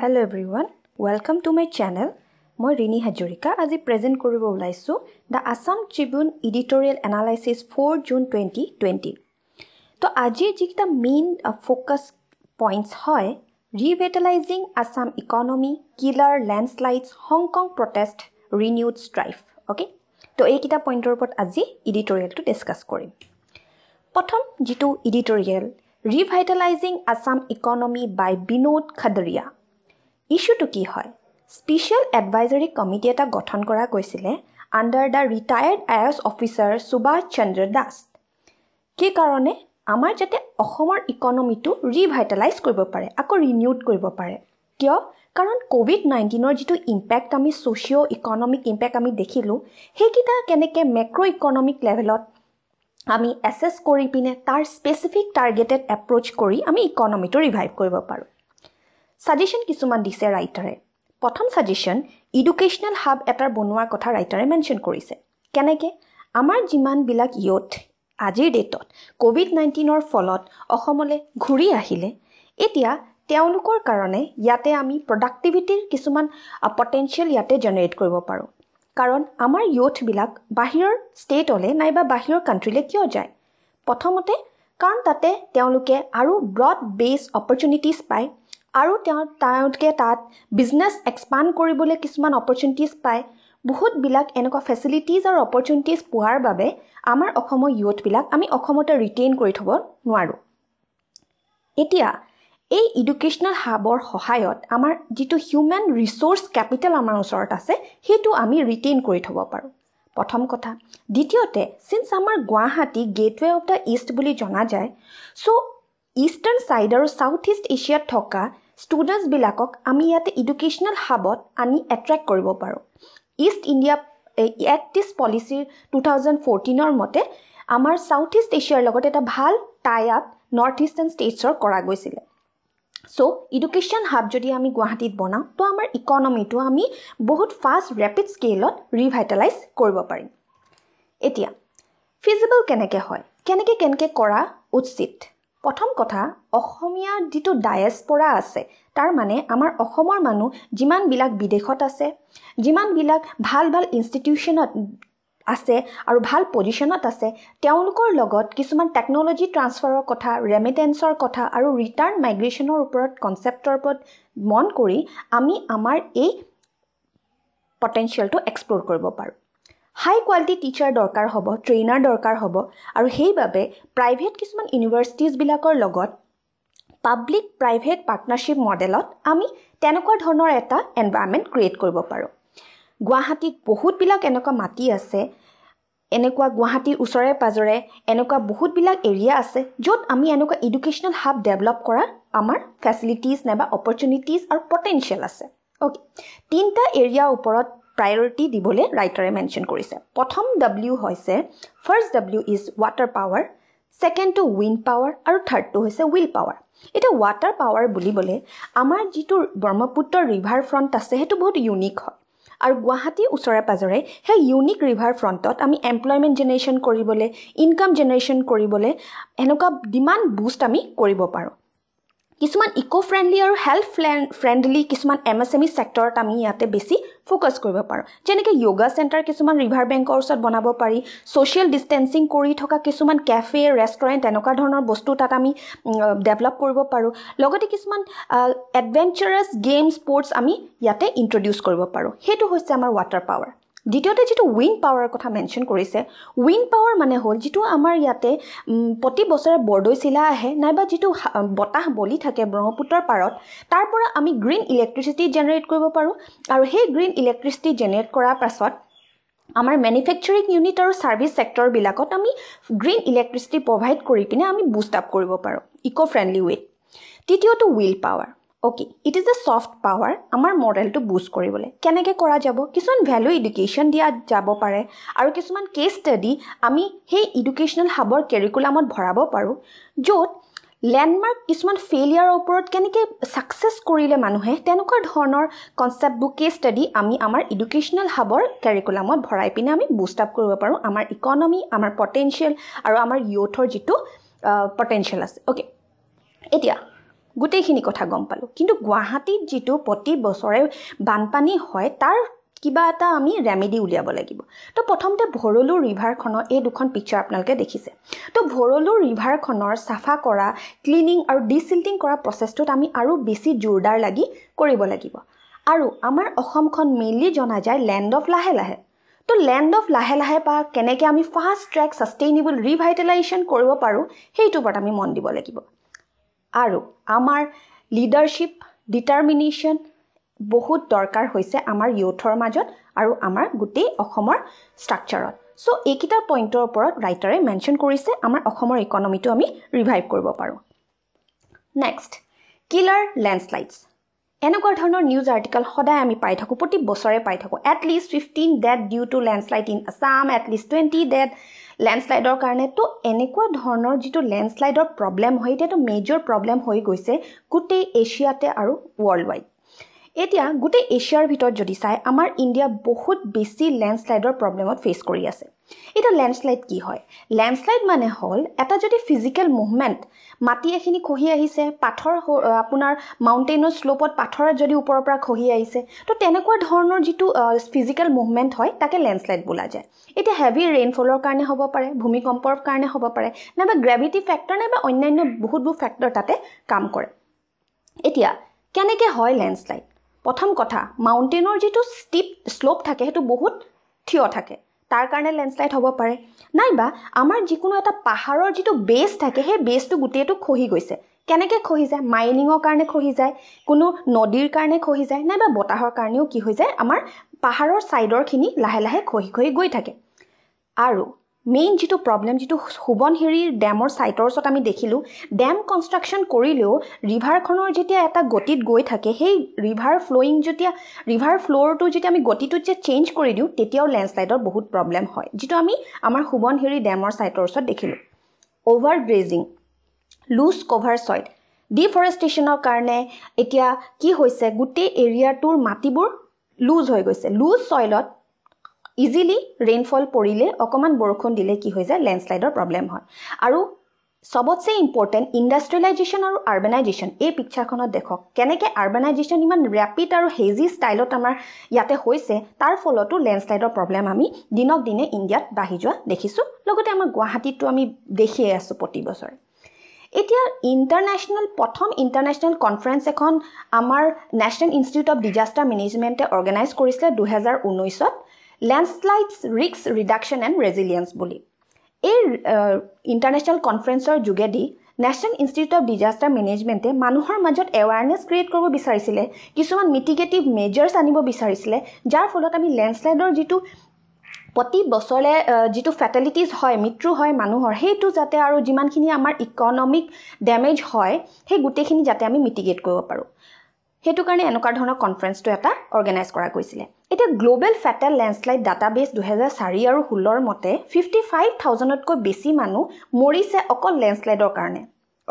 hello' everyone welcome to my channel মই ৰিণী হাজৰিকা আজি present কৰিব ওলাইছোঁ the Assam Tribune editorial analysis for June twenty twenty ত' আজিৰ যিকেইটা মেইন ফ'কাছ পইণ্টছ হয় revitalizing Assam economy killer landslides Hong Kong protest renewed strife okay ত' এইকেইটা পইণ্টৰ ওপৰত আজি ইডিটৰিয়েলটো ডিছকাছ কৰিম প্ৰথম যিটো editorial revitalizing Assam economy by Binod Khadria ইছ্যুটো কি হয় স্পেচিয়েল এডভাইজৰী কমিটি এটা গঠন কৰা গৈছিলে under the retired I IAS officer Subhash Chandra Das কি কাৰণে আমাৰ যাতে অসমৰ ইকনমিটো ৰিভাইটেলাইজ কৰিব পাৰে আকৌ ৰিনিউড কৰিব পাৰে কিয় কাৰণ ক'ভিড নাইণ্টিনৰ যিটো ইম্পেক্ট আমি ছ'চিঅ' ইকনমিক ইম্পেক্ট আমি দেখিলোঁ সেইকেইটা কেনেকৈ মেক্ৰ' ইকনমিক লেভেলত আমি এছেছ কৰি পিনে তাৰ স্পেচিফিক টাৰ্গেটেড এপ্ৰ'চ কৰি আমি ইকনমিটো ৰিভাইভ কৰিব পাৰোঁ ছাজেশ্যন কিছুমান দিছে ৰাইটাৰে প্ৰথম ছাজেশ্যন ইডুকেশ্যনেল হাব এটাৰ বনোৱাৰ কথা ৰাইটাৰে মেনশ্যন কৰিছে কেনেকৈ আমাৰ যিমানবিলাক য়থ আজিৰ ডেটত ক'ভিড নাইণ্টিনৰ ফলত অসমলৈ ঘূৰি আহিলে এতিয়া তেওঁলোকৰ কাৰণে ইয়াতে আমি প্ৰডাক্টিভিটিৰ কিছুমান পটেঞ্চিয়েল ইয়াতে জেনেৰেট কৰিব পাৰোঁ কাৰণ আমাৰ য়থবিলাক বাহিৰৰ ষ্টেটলৈ নাইবা বাহিৰৰ কাণ্ট্ৰিলৈ কিয় যায় প্ৰথমতে কাৰণ তাতে তেওঁলোকে আৰু ব্ৰড বেছ অপৰচুনিটিছ পায় আৰু তেওঁ তেওঁলোকে তাত বিজনেছ এক্সপাণ্ড কৰিবলৈ কিছুমান অপৰচুনিটিজ পায় বহুতবিলাক এনেকুৱা ফেচিলিটিজ আৰু অপৰচুনিটিজ পোৱাৰ বাবে আমাৰ অসমৰ ইউথবিলাক আমি অসমতে ৰিটেইন কৰি থ'ব নোৱাৰোঁ এতিয়া এই ইডুকেশ্যনেল হাবৰ সহায়ত আমাৰ যিটো হিউমেন ৰিচোৰ্চ কেপিটেল আমাৰ ওচৰত আছে সেইটো আমি ৰিটেইন কৰি থ'ব পাৰোঁ প্ৰথম কথা দ্বিতীয়তে চিনছ আমাৰ Guwahati gateway of the east বুলি জনা যায় চ' ইষ্টাৰ্ণ ছাইড আৰু ছাউথ ইষ্ট এছিয়াত থকা ষ্টুডেণ্টছবিলাকক আমি ইয়াতে ইডুকেশ্যনেল হাবত আনি এট্ৰেক্ট কৰিব পাৰোঁ east India act east policy two thousand ফৰ্টিনৰ মতে আমাৰ ছাউথ ইষ্ট এছিয়াৰ লগত এটা ভাল টাই আপ নৰ্থ ইষ্টাৰ্ণ ষ্টেটছৰ কৰা গৈছিলে চ' ইডুকেশ্যন হাব যদি আমি গুৱাহাটীত বনাওঁ তো আমাৰ ইকনমিটো আমি বহুত ফাষ্ট ৰেপিড স্কেলত ৰিভাইটেলাইজ কৰিব পাৰিম এতিয়া ফিজিবল কেনেকৈ হয় কেনেকৈ কেনেকৈ কৰা উচিত প্ৰথম কথা অসমীয়া যিটো ডায়েছপৰা পৰা আছে তাৰমানে আমাৰ অসমৰ মানুহ যিমানবিলাক বিদেশত আছে যিমানবিলাক ভাল ভাল ইনষ্টিটিউশ্যনত আছে আৰু ভাল পজিশ্যনত আছে তেওঁলোকৰ লগত কিছুমান টেকন'লজি ট্ৰান্সফাৰৰ কথা ৰেমিটেঞ্চৰ কথা আৰু ৰিটাৰ্ণ মাইগ্ৰেশ্যনৰ ওপৰত কনচেপ্টৰ ওপৰত মন কৰি আমি আমাৰ এই পটেঞ্চিয়েলটো এক্সপ্ল'ৰ কৰিব পাৰোঁ হাই কোৱালিটি টিচাৰ দৰকাৰ হ'ব ট্ৰেইনাৰ দৰকাৰ হ'ব আৰু সেইবাবে প্ৰাইভেট কিছুমান ইউনিভাৰ্চিটিজবিলাকৰ লগত পাব্লিক প্ৰাইভেট পাৰ্টনাৰশ্বিপ মডেলত আমি তেনেকুৱা ধৰণৰ এটা এনভাইৰমেণ্ট ক্ৰিয়েট কৰিব পাৰোঁ গুৱাহাটীত বহুতবিলাক এনেকুৱা মাটি আছে এনেকুৱা গুৱাহাটীৰ ওচৰে পাঁজৰে এনেকুৱা বহুতবিলাক এৰিয়া আছে য'ত আমি এনেকুৱা ইডুকেশ্যনেল হাব ডেভেলপ কৰা আমাৰ ফেচিলিটিজ নাইবা অপৰচুনিটিজ আৰু পটেনচিয়েল আছে অ'কে তিনিটা এৰিয়াৰ ওপৰত প্ৰায়ৰিটি দিবলৈ ৰাইটাৰে মেনশ্যন কৰিছে প্ৰথম ডাব্লিউ হৈছে first W is water power ছেকেণ্ডটো উইণ্ড পাৱাৰ আৰু থাৰ্ডটো হৈছে উইল পাৱাৰ এতিয়া ৱাটাৰ পাৱাৰ বুলিবলৈ আমাৰ যিটো ব্ৰহ্মপুত্ৰ ৰিভাৰ ফ্ৰণ্ট আছে সেইটো বহুত ইউনিক হয় আৰু গুৱাহাটীৰ ওচৰে পাঁজৰে সেই ইউনিক ৰিভাৰ ফ্ৰণ্টত আমি এমপ্লয়মেণ্ট জেনেৰেশ্যন কৰিবলৈ ইনকাম জেনেৰেশ্যন কৰিবলৈ এনেকুৱা ডিমাণ্ড বুষ্ট আমি কৰিব পাৰোঁ কিছুমান ইক' ফ্ৰেণ্ডলি আৰু হেল্থ ফ্ৰেণ্ডলি কিছুমান এম এছ এম ই ছেক্টৰত আমি ইয়াতে বেছি ফ'কাছ কৰিব পাৰোঁ যেনেকৈ য়োগা চেণ্টাৰ কিছুমান ৰিভাৰ বেংকৰ ওচৰত বনাব পাৰি ছ'চিয়েল ডিষ্টেঞ্চিং কৰি থকা কিছুমান কেফে ৰেষ্টুৰেণ্ট এনেকুৱা ধৰণৰ বস্তু তাত আমি ডেভেলপ কৰিব পাৰোঁ লগতে কিছুমান এডভেঞ্চাৰাছ গেম স্পৰ্টছ আমি ইয়াতে ইণ্ট্ৰডিউচ কৰিব পাৰোঁ সেইটো হৈছে আমাৰ ৱাটাৰ পাৱাৰ দ্বিতীয়তে যিটো উইণ্ড পাৱাৰৰ কথা মেনশ্যন কৰিছে উইণ্ড পাৱাৰ মানে হ'ল যিটো আমাৰ ইয়াতে প্ৰতি বছৰে বৰদৈ চিলা আহে নাইবা যিটো বতাহ বলি থাকে ব্ৰহ্মপুত্ৰৰ পাৰত তাৰ পৰা আমি গ্ৰীণ ইলেক্ট্ৰিচিটি জেনেৰেট কৰিব পাৰোঁ আৰু সেই গ্ৰীণ ইলেক্ট্ৰিচিটি জেনেৰেট কৰাৰ পাছত আমাৰ মেনুফেকচাৰিং ইউনিট আৰু ছাৰ্ভিচ ছেক্টৰবিলাকত আমি গ্ৰীণ ইলেক্ট্ৰিচিটি প্ৰভাইড কৰি পিনে আমি বুষ্ট আপ কৰিব পাৰোঁ ইক' ফ্ৰেণ্ডলি ৱে তৃতীয়টো will power okay it is the soft power আমাৰ মডেলটো বুষ্ট কৰিবলৈ কেনেকৈ কৰা যাব কিছুমান ভেলু এডুকেশ্যন দিয়া যাব পাৰে আৰু কিছুমান কেচ ষ্টাডি আমি সেই এডুকেশ্যনেল হাবৰ কেৰিকুলামত ভৰাব পাৰোঁ য'ত লেণ্ডমাৰ্ক কিছুমান ফেইলিয়াৰৰ ওপৰত কেনেকৈ ছাকচেছ কৰিলে মানুহে তেনেকুৱা ধৰণৰ কনচেপ্টবোৰ কেচ ষ্টাডি আমি আমাৰ এডুকেশ্যনেল হাবৰ কেৰিকুলামত ভৰাই পিনে আমি বুষ্টআপ কৰিব পাৰোঁ আমাৰ ইকনমি আমাৰ পটেঞ্চিয়েল আৰু আমাৰ য়ুথৰ যিটো পটেঞ্চিয়েল আছে অ'কে এতিয়া গোটেইখিনি কথা গম পালোঁ কিন্তু গুৱাহাটীত যিটো প্ৰতি বছৰে বানপানী হয় তাৰ কিবা এটা আমি ৰেমেডি উলিয়াব লাগিব তো প্ৰথমতে ভৰলু ৰিভাৰখনৰ এই দুখন পিকচাৰ আপোনালোকে দেখিছে তো ভৰলু ৰিভাৰখনৰ চাফা কৰা ক্লিনিং আৰু ডিচিল্টিং কৰা প্ৰচেছটোত আমি আৰু বেছি জোৰদাৰ লাগি কৰিব লাগিব আৰু আমাৰ অসমখন মেইনলি জনা যায় লেণ্ড অফ লাহে লাহে তো লেণ্ড অফ লাহে লাহে বা কেনেকৈ আমি ফাষ্ট ট্ৰেক ছাষ্টেইনেবল ৰিভাইটেলাইজেশ্যন কৰিব পাৰোঁ সেইটোৰ ওপৰত আমি মন দিব লাগিব আৰু আমাৰ লিডাৰশ্বিপ ডিটাৰমিনেশ্যন বহুত দৰকাৰ হৈছে আমাৰ ইউথৰ মাজত আৰু আমাৰ গোটেই অসমৰ ষ্ট্ৰাকচাৰত চ' এইকেইটা পইণ্টৰ ওপৰত ৰাইটাৰে মেনশ্যন কৰিছে আমাৰ অসমৰ ইকনমিটো আমি ৰিভাইভ কৰিব পাৰোঁ নেক্সট কিলাৰ লেণ্ডশ্লাইডছ এনেকুৱা ধৰণৰ নিউজ আৰ্টিকেল সদায় আমি পাই থাকোঁ প্ৰতি বছৰে পাই থাকোঁ at least fifteen death due to landslide in Assam at least twenty death লেণ্ডশ্লাইডৰ কাৰণে তো এনেকুৱা ধৰণৰ যিটো লেণ্ডশ্লাইডৰ প্ৰব্লেম হয় এতিয়াতো মেজৰ প্ৰব্লেম হৈ গৈছে গোটেই এছিয়াতে আৰু ৱৰ্ল্ড ৱাইড এতিয়া গোটেই এছিয়াৰ ভিতৰত যদি চাই আমাৰ ইণ্ডিয়া বহুত বেছি লেণ্ডশ্লাইডৰ প্ৰব্লেমত ফেচ কৰি আছে এতিয়া লেণ্ডশ্লাইড কি হয় লেণ্ডশ্লাইড মানে হ'ল এটা যদি ফিজিকেল মুভমেণ্ট মাটি এখিনি খহি আহিছে পাথৰ আপোনাৰ মাউণ্টেইনৰ শ্লোপত পাথৰ যদি ওপৰৰ পৰা খহি আহিছে তো তেনেকুৱা ধৰণৰ যিটো ফিজিকেল মুভমেণ্ট হয় তাকে লেণ্ডশ্লাইড বোলা যায় এতিয়া হেভি ৰেইনফলৰ কাৰণে হ'ব পাৰে ভূমিকম্পৰ কাৰণে হ'ব পাৰে নাইবা গ্ৰেভিটি ফেক্টৰ নাইবা অন্যান্য বহুতবোৰ ফেক্টৰ তাতে কাম কৰে এতিয়া কেনেকৈ হয় লেণ্ডশ্লাইড প্ৰথম কথা মাউণ্টেইনৰ যিটো ষ্টিপ শ্লপ থাকে সেইটো বহুত থিয় থাকে তাৰ কাৰণে লেণ্ডশ্লাইড হ'ব পাৰে নাইবা আমাৰ যিকোনো এটা পাহাৰৰ যিটো বেচ থাকে সেই বেচটো গোটেইটো খহি গৈছে কেনেকৈ খহি যায় মাইনিঙৰ কাৰণে খহি যায় কোনো নদীৰ কাৰণে খহি যায় নাইবা বতাহৰ কাৰণেও কি হৈ যায় আমাৰ পাহাৰৰ ছাইডৰখিনি লাহে লাহে খহি খহি গৈ থাকে আৰু মেইন যিটো প্ৰব্লেম যিটো সোৱণশিৰিৰ ডেমৰ ছাইটৰ ওচৰত আমি দেখিলোঁ ডেম কনষ্ট্ৰাকশ্যন কৰিলেও ৰিভাৰখনৰ যেতিয়া এটা গতিত গৈ থাকে সেই ৰিভাৰ ফ্ল'য়িং যেতিয়া ৰিভাৰ ফ্ল'ৰটো যেতিয়া আমি গতিটোত যেতিয়া চেঞ্জ কৰি দিওঁ তেতিয়াও লেণ্ডশ্লাইডৰ বহুত প্ৰব্লেম হয় যিটো আমি আমাৰ সোৱণশিৰি ডেমৰ ছাইটৰ ওচৰত দেখিলোঁ over grazing loose cover soil ডিফৰেষ্টেশ্যনৰ কাৰণে এতিয়া কি হৈছে গোটেই এৰিয়াটোৰ মাটিবোৰ লুজ হৈ গৈছে লুজ চইলত ইজিলি ৰেইনফল পৰিলে অকণমান বৰষুণ দিলে কি হৈ যায় লেণ্ডশ্লাইডৰ প্ৰব্লেম হয় আৰু চবতছে ইম্পৰ্টেণ্ট ইণ্ডাষ্ট্ৰিয়েলাইজেশ্যন আৰু আৰ্বেনাইজেশ্যন এই পিকচাৰখনত দেখক কেনেকৈ আৰ্বেনাইজেশ্যন ইমান ৰেপিড আৰু হেজি ষ্টাইলত আমাৰ ইয়াতে হৈছে তাৰ ফলতো লেণ্ডশ্লাইডৰ প্ৰব্লেম আমি দিনক দিনে ইণ্ডিয়াত বাঢ়ি যোৱা দেখিছোঁ লগতে আমাৰ গুৱাহাটীতো আমি দেখিয়ে আছোঁ প্ৰতি বছৰে এতিয়া ইণ্টাৰনেশ্যনেল প্ৰথম ইণ্টাৰনেশ্যনেল কনফাৰেঞ্চ এখন আমাৰ নেশ্যনেল ইনষ্টিটিউট অফ ডিজাষ্টাৰ মেনেজমেণ্টে অৰ্গেনাইজ কৰিছিলে দুহেজাৰ ঊনৈছত landslides risk reduction and resilience বুলি এই ইণ্টাৰনেশ্যনেল কনফাৰেন্সৰ যোগেদি নেশ্যনেল ইনষ্টিটিউট অফ ডিজাষ্টাৰ মেনেজমেণ্টে মানুহৰ মাজত এৱাৰনেছ ক্ৰিয়েট কৰিব বিচাৰিছিলে কিছুমান মিটিগেটিভ মেজাৰ্ছ আনিব বিচাৰিছিলে যাৰ ফলত আমি লেণ্ডশ্লাইডৰ যিটো প্ৰতি বছৰে যিটো ফেটেলিটিজ হয় মৃত্যু হয় মানুহৰ সেইটো যাতে আৰু যিমানখিনি আমাৰ ইকনমিক ডেমেজ হয় সেই গোটেইখিনি যাতে আমি মিটিগেট কৰিব পাৰোঁ সেইটো কাৰণে এনেকুৱা ধৰণৰ কনফাৰেন্সটো এটা অৰ্গেনাইজ কৰা গৈছিলে এতিয়া গ্ল'বেল ফেটেল লেণ্ডশ্লাইড ডাটা বেছ দুহেজাৰ চাৰি আৰু ষোল্লৰ মতে ফিফটি ফাইভ থাউজেণ্ডতকৈ বেছি মানুহ মৰিছে অকল লেণ্ডশ্লাইডৰ কাৰণে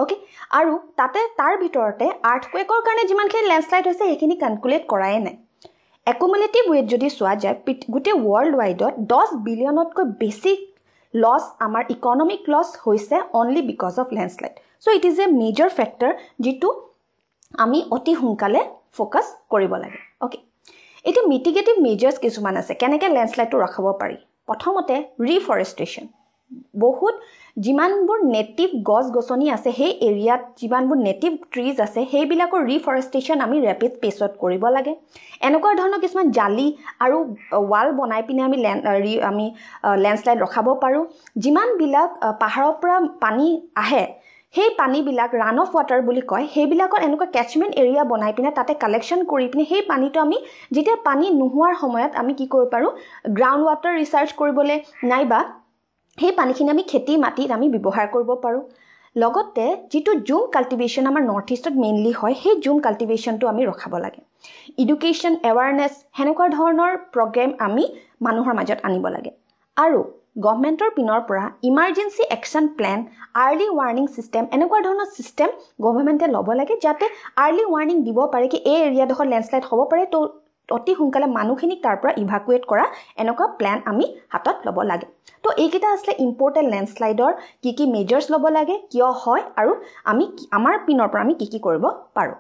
অ'কে আৰু তাতে তাৰ ভিতৰতে আৰ্থকুৱেকৰ কাৰণে যিমানখিনি লেণ্ডশ্লাইড হৈছে সেইখিনি কেলকুলেট কৰাই নাই একোমিনেটিভ ৱেট যদি চোৱা যায় গোটেই ৱৰ্ল্ড ৱাইডত দহ বিলিয়নতকৈ বেছি লছ আমাৰ ইকনমিক লছ হৈছে only because of landslide so' it is a major factor যিটো আমি অতি সোনকালে ফ'কাছ কৰিব লাগে অ'কে এতিয়া মিটিগেটিভ মেজাৰ্ছ কিছুমান আছে কেনেকৈ লেণ্ডশ্লাইডটো ৰখাব পাৰি প্ৰথমতে ৰিফৰেষ্ট্ৰেশ্যন বহুত যিমানবোৰ নেটিভ গছ গছনি আছে সেই এৰিয়াত যিমানবোৰ নেটিভ ট্ৰিজ আছে সেইবিলাকৰ ৰিফৰেষ্ট্ৰেশ্যন আমি ৰেপিড পেচত কৰিব লাগে এনেকুৱা ধৰণৰ কিছুমান জালি আৰু ৱাল বনাই পিনে আমি লেণ্ড ৰি আমি লেণ্ডশ্লাইড ৰখাব পাৰোঁ যিমানবিলাক পাহাৰৰ পৰা পানী আহে সেই পানীবিলাক ৰাণ অফ ৱাটাৰ বুলি কয় সেইবিলাকত এনেকুৱা কেচমেণ্ট এৰিয়া বনাই পিনে তাতে কালেকশ্যন কৰি পিনে সেই পানীটো আমি যেতিয়া পানী নোহোৱাৰ সময়ত আমি কি কৰিব পাৰোঁ গ্ৰাউণ্ড ৱাটাৰ ৰিচাৰ্জ কৰিবলৈ নাইবা সেই পানীখিনি আমি খেতি মাটিত আমি ব্যৱহাৰ কৰিব পাৰোঁ লগতে যিটো জুম কাল্টিভেশ্যন আমাৰ নৰ্থ ইষ্টত মেইনলি হয় সেই জুম কাল্টিভেশ্যনটো আমি ৰখাব লাগে ইডুকেশ্যন এৱাৰনেছ সেনেকুৱা ধৰণৰ প্ৰগ্ৰেম আমি মানুহৰ মাজত আনিব লাগে আৰু গভমেণ্টৰ পিনৰ পৰা emergency action plan early warning system এনেকুৱা ধৰণৰ ছিষ্টেম গভৰ্ণমেণ্টে ল'ব লাগে যাতে আৰ্লি ৱাৰ্ণিং দিব পাৰে কি এই এৰিয়াডোখৰ লেণ্ডশ্লাইড হ'ব পাৰে তো অতি সোনকালে মানুহখিনিক তাৰ পৰা ইভাকুৱেট কৰা এনেকুৱা প্লেন আমি হাতত ল'ব লাগে তো এইকেইটা আছিলে ইম্পৰ্টেণ্ট লেণ্ডশ্লাইডৰ কি কি মেজাৰ্ছ ল'ব লাগে কিয় হয় আৰু আমি আমাৰ পিনৰ পৰা আমি কি কি কৰিব পাৰোঁ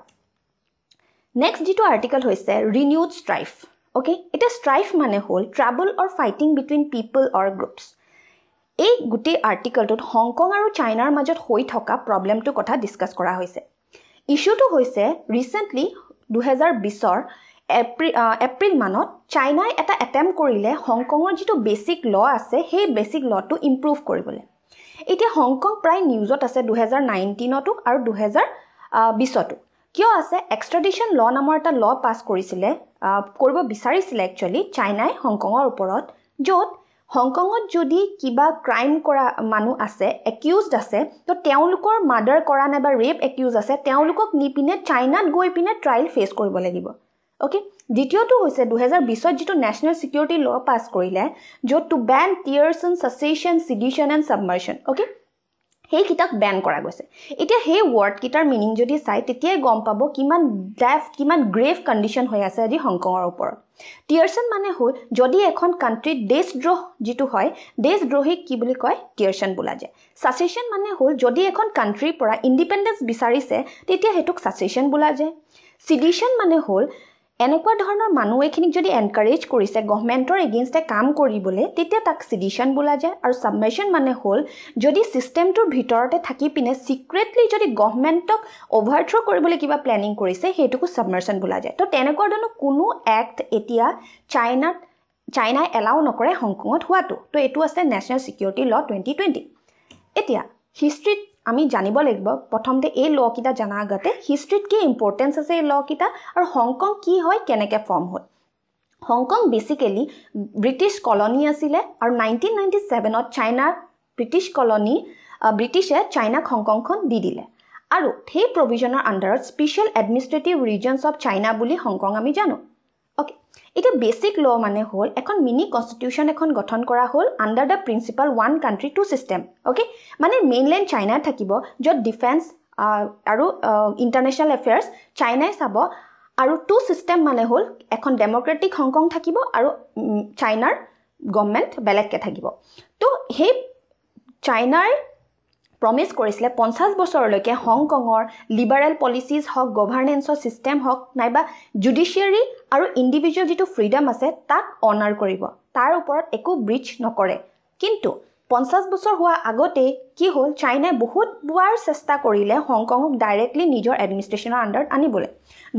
নেক্সট যিটো আৰ্টিকেল হৈছে ৰিনিউড ষ্ট্ৰাইফ অ'কে এতিয়া ষ্ট্ৰাইফ মানে হ'ল trouble or fighting between people or groups এই গোটেই আৰ্টিকলটোত হংকং আৰু চাইনাৰ মাজত হৈ থকা প্ৰব্লেমটোৰ কথা ডিছকাছ কৰা হৈছে ইছ্যুটো হৈছে ৰিচেণ্টলি দুহেজাৰ বিছৰ এপ্ৰিল এপ্ৰিল মানত চাইনাই এটা এটেম্প কৰিলে হংকঙৰ যিটো বেচিক ল আছে সেই বেচিক লটো ইম্প্ৰুভ কৰিবলৈ এতিয়া হংকং প্ৰায় নিউজত আছে দুহেজাৰ নাইনটিনতো আৰু দুহেজাৰ বিছতো কিয় আছে এক্সট্ৰাডিশ্যন ল নামৰ এটা ল পাছ কৰিছিলে কৰিব বিচাৰিছিলে একচুৱেলি চাইনাই হংকঙৰ ওপৰত য'ত হংকঙত যদি কিবা ক্ৰাইম কৰা মানুহ আছে একিউজড আছে তো তেওঁলোকৰ মাৰ্ডাৰ কৰা নাই বা ৰেপ একিউজ আছে তেওঁলোকক নি পিনে চাইনাত গৈ পিনে ট্ৰাইল ফেচ কৰিব লাগিব অ'কে দ্বিতীয়টো হৈছে দুহেজাৰ বিছত যিটো নেশ্যনেল ছিকিউৰিটি ল পাছ কৰিলে য'ত to ban treason secession sedition and subversion okay সেইকেইটাক বেন কৰা গৈছে এতিয়া সেই ৱৰ্ডকেইটাৰ মিনিং যদি চাই তেতিয়াই গম পাব কিমান ডেফ কিমান গ্ৰেভ কণ্ডিশ্যন হৈ আছে আজি হংকঙৰ ওপৰত টিয়াৰচন মানে হ'ল যদি এখন কাণ্ট্ৰিত দেশদ্ৰোহ যিটো হয় দেশদ্ৰোহীক কি বুলি কয় টিয়াৰচন বোলা যায় ছাচেশ্যন মানে হ'ল যদি এখন কাণ্ট্ৰিৰ পৰা ইণ্ডিপেণ্ডেঞ্চ বিচাৰিছে তেতিয়া সেইটোক ছাচেশ্যন বোলা যায় চিডিশ্যন মানে হ'ল এনেকুৱা ধৰণৰ মানুহ এখিনিক যদি এনকাৰেজ কৰিছে গভমেণ্টৰ এগেইনষ্টে কাম কৰিবলৈ তেতিয়া তাক চিডিশ্যন বোলা যায় আৰু ছাবমিশ্যন মানে হ'ল যদি ছিষ্টেমটোৰ ভিতৰতে থাকি পিনে ছিক্ৰেটলি যদি গভমেণ্টক অভাৰথ্ৰ' কৰিবলৈ কিবা প্লেনিং কৰিছে সেইটোকো ছাবমিশ্যন বোলা যায় তো তেনেকুৱা ধৰণৰ কোনো এক্ট এতিয়া চাইনাত চাইনাই এলাও নকৰে হংকঙত হোৱাটো তো এইটো আছে national security law' twenty twenty এতিয়া হিষ্ট্ৰিত আমি জানিব লাগিব প্ৰথমতে এই লকেইটা জনাৰ আগতে হিষ্ট্ৰীত কি ইম্পৰ্টেঞ্চ আছে এই লকেইটা আৰু হংকং কি হয় কেনেকৈ ফৰ্ম হয় হংকং বেচিকেলি ব্ৰিটিছ কলনি আছিলে আৰু নাইনটিন নাইণ্টি ছেভেনত চাইনাৰ ব্ৰিটিছ কলনি ব্ৰিটিছে চাইনাক হংকংখন দি দিলে আৰু সেই প্ৰভিজনৰ আণ্ডাৰত special administrative regions of China বুলি হংকং আমি জানো অ'কে এতিয়া বেচিক ল মানে হ'ল এখন মিনি কনষ্টিটিউশ্যন এখন গঠন কৰা হ'ল under the principal one country two system okay মানে মেইনলেণ্ড চাইনাত থাকিব য'ত ডিফেন্স আৰু ইণ্টাৰনেশ্যনেল এফেয়াৰ্ছ চাইনাই চাব আৰু টু ছিষ্টেম মানে হ'ল এখন ডেম'ক্ৰেটিক হংকং থাকিব আৰু চাইনাৰ গভমেণ্ট বেলেগকৈ থাকিব ত' সেই চাইনাৰ প্ৰমিছ কৰিছিলে পঞ্চাছ বছৰলৈকে হংকঙৰ লিবাৰেল পলিচিজ হওক গভাৰ্ণেঞ্চৰ ছিষ্টেম হওক নাইবা জুডিচিয়াৰী আৰু ইণ্ডিভিজুৱেল যিটো ফ্ৰীডম আছে তাক অনাৰ কৰিব তাৰ ওপৰত একো ব্ৰিজ নকৰে কিন্তু পঞ্চাছ বছৰ হোৱা আগতেই কি হ'ল চাইনাই বহুত বোৱাৰ চেষ্টা কৰিলে হংকঙক ডাইৰেক্টলি নিজৰ এডমিনিষ্ট্ৰেশ্যনৰ আণ্ডাৰত আনিবলৈ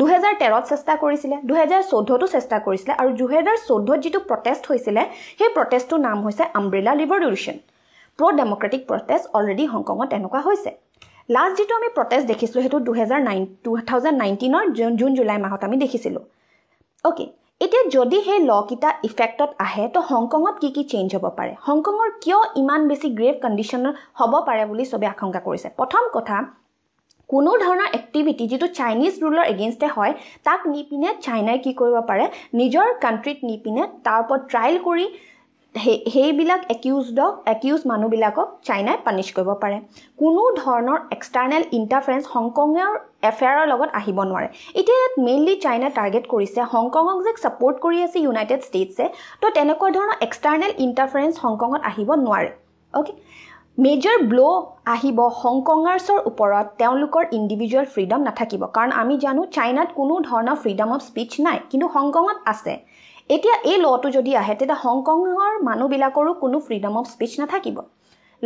দুহেজাৰ তেৰত চেষ্টা কৰিছিলে দুহেজাৰ চৈধ্যতো চেষ্টা কৰিছিলে আৰু দুহেজাৰ চৈধ্যত যিটো প্ৰটেষ্ট হৈছিলে সেই প্ৰটেষ্টটোৰ নাম হৈছে umbrella revolution pro democratic protest already হংকঙত তেনেকুৱা হৈছে লাষ্ট যিটো আমি প্ৰটেষ্ট দেখিছিলোঁ সেইটো দুহেজাৰ নাইন টু থাউজেণ্ড নাইনটিনৰ জুন জুন জুলাই মাহত আমি দেখিছিলোঁ অ'কে এতিয়া যদি সেই লকেইটা ইফেক্টত আহে তো হংকঙত কি কি চেঞ্জ হ'ব পাৰে হংকঙৰ কিয় ইমান বেছি গ্ৰেভ কণ্ডিশ্যনৰ হ'ব পাৰে বুলি চবেই আশংকা কৰিছে প্ৰথম কথা কোনো ধৰণৰ এক্টিভিটি যিটো চাইনিজ ৰুলৰ এগেইনষ্টে হয় তাক নি পিনে চাইনাই কি কৰিব পাৰে নিজৰ কাণ্ট্ৰিত নি পিনে তাৰ ওপৰত ট্ৰায়েল কৰি সেই সেইবিলাক একিউজডক একিউজ মানুহবিলাকক চাইনাই পানিছ কৰিব পাৰে কোনো ধৰণৰ এক্সটাৰ্নেল ইণ্টাৰফেৰেঞ্চ হংকঙৰ এফেয়াৰৰ লগত আহিব নোৱাৰে এতিয়া ইয়াত মেইনলি চাইনাই টাৰ্গেট কৰিছে হংকঙক যে ছাপৰ্ট কৰি আছে ইউনাইটেড ষ্টেটছে তো তেনেকুৱা ধৰণৰ এক্সটাৰ্নেল ইণ্টাৰফেৰেঞ্চ হংকঙত আহিব নোৱাৰে অ'কে মেজৰ ব্ল' আহিব হংকঙাৰ্ছৰ ওপৰত তেওঁলোকৰ ইণ্ডিভিজুৱেল ফ্ৰীডম নাথাকিব কাৰণ আমি জানো চাইনাত কোনো ধৰণৰ ফ্ৰীডম অফ স্পীচ নাই কিন্তু হংকঙত আছে এতিয়া এই লটো যদি আহে তেতিয়া হংকঙৰ মানুহবিলাকৰো কোনো ফ্ৰীডম অফ স্পীচ নাথাকিব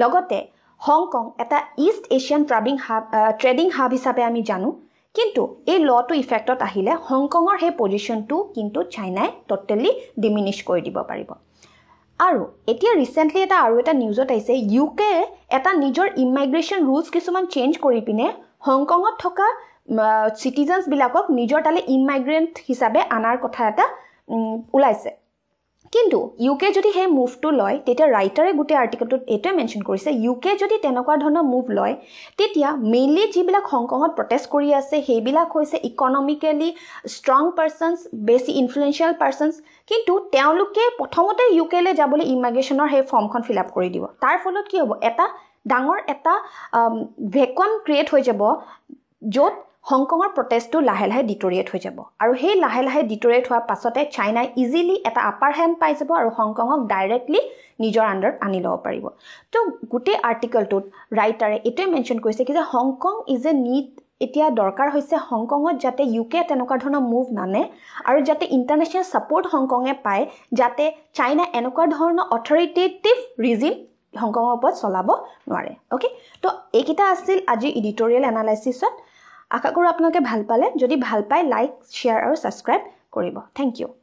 লগতে হংকং এটা east Asian trading hub trading hub হিচাপে আমি জানো কিন্তু এই লটো ইফেক্টত আহিলে হংকঙৰ সেই পজিশ্যনটো কিন্তু চাইনাই ট'টেলি ডিমিনিছ কৰি দিব পাৰিব আৰু এতিয়া ৰিচেণ্টলি এটা আৰু এটা নিউজত আহিছে ইউ কে এটা নিজৰ ইমাইগ্ৰেশ্যন ৰুলছ কিছুমান চেঞ্জ কৰি পিনে হংকঙত থকা চিটিজেনছবিলাকক নিজৰ তালৈ ইমাইগ্ৰেণ্ট হিচাপে অনাৰ কথা এটা ওলাইছে কিন্তু ইউ কে যদি সেই মুভটো লয় তেতিয়া ৰাইটাৰে গোটেই আৰ্টিকেলটোত এইটোৱে মেনশ্যন কৰিছে ইউ কে যদি তেনেকুৱা ধৰণৰ মুভ লয় তেতিয়া মেইনলি যিবিলাক হংকঙত প্ৰটেষ্ট কৰি আছে সেইবিলাক হৈছে ইকনমিকেলি ষ্ট্ৰং পাৰ্চনছ বেছি ইনফ্লুৱেঞ্চিয়েল পাৰ্চনছ কিন্তু তেওঁলোকে প্ৰথমতে ইউ কেলৈ যাবলৈ ইমিগ্ৰেশ্যনৰ সেই ফৰ্মখন ফিল আপ কৰি দিব তাৰ ফলত কি হ'ব এটা ডাঙৰ এটা ভেকুৱাম ক্ৰিয়েট হৈ যাব য'ত হংকঙৰ প্ৰটেষ্টটো লাহে লাহে ডিটৰিয়েট হৈ যাব আৰু সেই লাহে লাহে ডিটৰিয়েট হোৱাৰ পাছতে চাইনাই ইজিলি এটা আপাৰ হেণ্ড পাই যাব আৰু হংকঙক ডাইৰেক্টলি নিজৰ আণ্ডাৰত আনি ল'ব পাৰিব তো গোটেই আৰ্টিকেলটোত ৰাইটাৰে এইটোৱে মেনশ্যন কৰিছে কি যে হংকং ইজ এ নীড এতিয়া দৰকাৰ হৈছে হংকঙত যাতে ইউ কে তেনেকুৱা ধৰণৰ মুভ নানে আৰু যাতে ইণ্টাৰনেশ্যনেল ছাপৰ্ট হংকঙে পায় যাতে চাইনাই এনেকুৱা ধৰণৰ অথৰিটেটিভ ৰিজিম হংকঙৰ ওপৰত চলাব নোৱাৰে অ'কে তো এইকেইটা আছিল আজি ইডিটৰিয়েল এনালাইচিছত আশা কৰোঁ আপোনালোকে ভাল পালে যদি ভাল পায় লাইক শ্বেয়াৰ আৰু ছাবস্ক্ৰাইব কৰিব থেংক ইউ